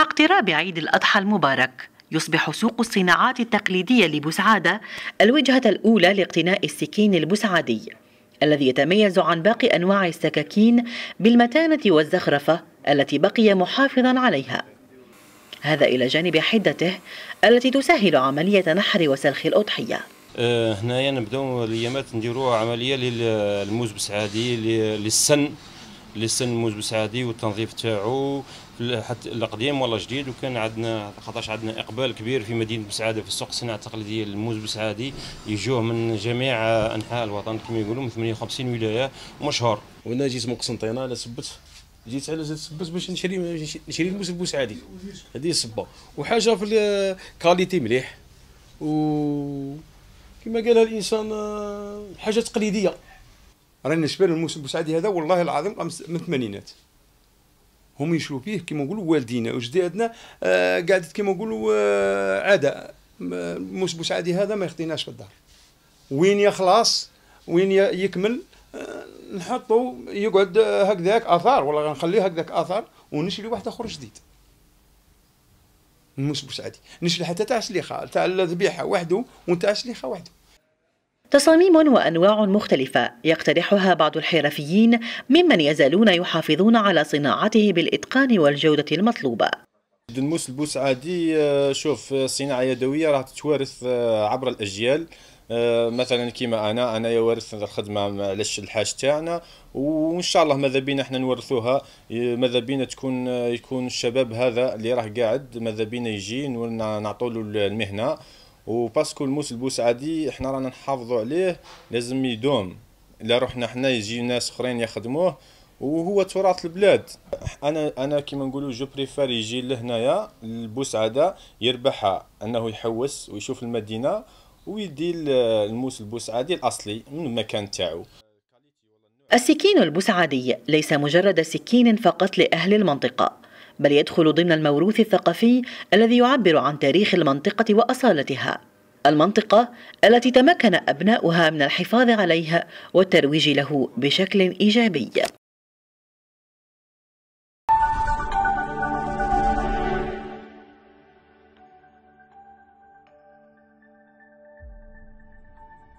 مع اقتراب عيد الأضحى المبارك يصبح سوق الصناعات التقليدية لبسعادة الوجهة الأولى لاقتناء السكين البسعادي الذي يتميز عن باقي أنواع السكاكين بالمتانة والزخرفة التي بقي محافظا عليها هذا إلى جانب حدته التي تسهل عملية نحر وسلخ الأضحية آه، هنايا نبداو الايامات نديرو عمليه للموز بسعادي للسن للسن الموز بسعادي والتنظيف تاعو حتى القديم ولا جديد وكان عندنا خاطرش عندنا اقبال كبير في مدينه بسعاده في السوق الصناعه التقليديه الموز بسعادي يجوه من جميع انحاء الوطن كما يقولوا من 58 ولايه مشهور وانا جيت من قسنطينه على سبت جيت على زيت باش نشري نشري الموز بسعادي هذه السبه وحاجه في الكاليتي مليح و كما قالها الانسان حاجه تقليديه راني نشبه الموز بسعادي هذا والله العظيم من الثمانينات هم يشوفوا فيه كما نقولوا والدينا وجدادنا آه قعدت كما نقولوا آه عاده مش مش عادي هذا ما يخطيناش في الدار وين يخلص وين يكمل آه نحطوا يقعد هكذاك اثار ولا نخليه هكذاك اثار ونشري واحد اخر جديد مش مش عادي نشري حتى تاع الشليخه تاع الذبيحه وحده وتاع الشليخه وحده تصاميم وانواع مختلفه يقترحها بعض الحرفيين ممن يزالون يحافظون على صناعته بالاتقان والجوده المطلوبه الدنموس البوس عادي آه، شوف آه، صناعه يدويه راه تتوارث آه، عبر الاجيال مثلا كيما انا انا يورث الخدمه على الحاج تاعنا وان شاء الله ماذا بينا احنا نورثوها ماذا بينا تكون يكون الشباب هذا اللي راه قاعد ماذا بينا يجي نعطوا له المهنه وباسكو الموس البوسعدي احنا رانا نحافظوا عليه لازم يدوم الا رحنا حنا يجي ناس اخرين يخدموه وهو تراث البلاد انا انا كيما نقولوا جو بريفير يجي لهنايا البوسعاده يربحها انه يحوس ويشوف المدينه ويدي الموس البوسعادي الاصلي من المكان تاعو السكين البوسعادي ليس مجرد سكين فقط لأهل المنطقة بل يدخل ضمن الموروث الثقافي الذي يعبر عن تاريخ المنطقة وأصالتها المنطقة التي تمكن أبناؤها من الحفاظ عليها والترويج له بشكل إيجابي